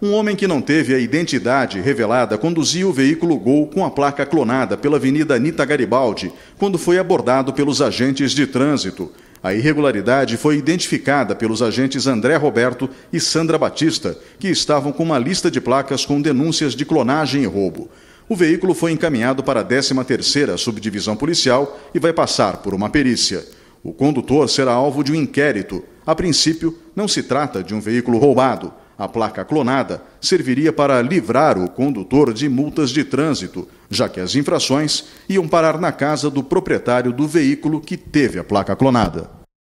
Um homem que não teve a identidade revelada conduzia o veículo Gol com a placa clonada pela Avenida Anita Garibaldi quando foi abordado pelos agentes de trânsito. A irregularidade foi identificada pelos agentes André Roberto e Sandra Batista, que estavam com uma lista de placas com denúncias de clonagem e roubo. O veículo foi encaminhado para a 13ª Subdivisão Policial e vai passar por uma perícia. O condutor será alvo de um inquérito. A princípio, não se trata de um veículo roubado a placa clonada serviria para livrar o condutor de multas de trânsito, já que as infrações iam parar na casa do proprietário do veículo que teve a placa clonada.